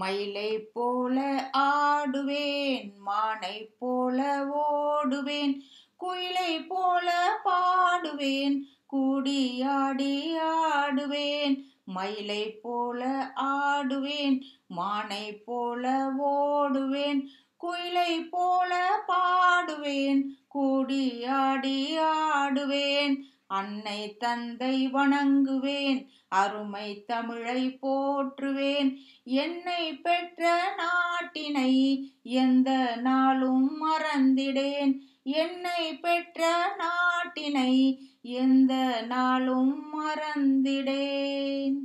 மயிலை போல ஆடுவேன் மானை போல ஓடுவேன் குயிலை போல பாடுவேன் கூடியாடி ஆடுவேன் மயிலை போல ஆடுவேன் மானை போல ஓடுவேன் குயிலை போல பாடுவேன் கூடியாடி ஆடுவேன் அன்னை தந்தை வணங்குவேன் அருமை தமிழை போற்றுவேன் என்னை பெற்ற நாட்டினை எந்த நாளும் மறந்திடேன் என்னை பெற்ற நாட்டினை எந்த நாளும் மறந்திடேன்